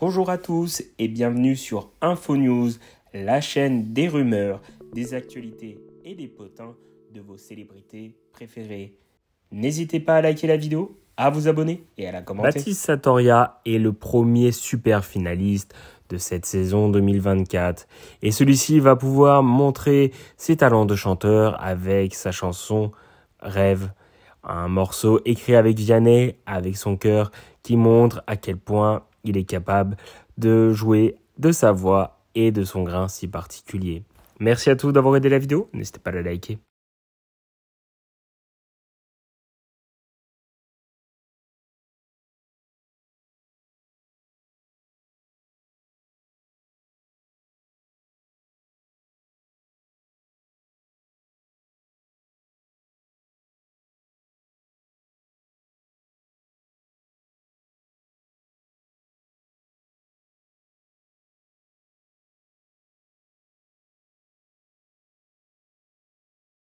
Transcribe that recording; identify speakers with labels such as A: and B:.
A: Bonjour à tous et bienvenue sur Info News, la chaîne des rumeurs, des actualités et des potins de vos célébrités préférées. N'hésitez pas à liker la vidéo, à vous abonner et à la commenter. Baptiste Satoria est le premier super finaliste de cette saison 2024 et celui-ci va pouvoir montrer ses talents de chanteur avec sa chanson Rêve un morceau écrit avec Vianney, avec son cœur, qui montre à quel point il est capable de jouer de sa voix et de son grain si particulier. Merci à tous d'avoir aidé la vidéo, n'hésitez pas à la liker.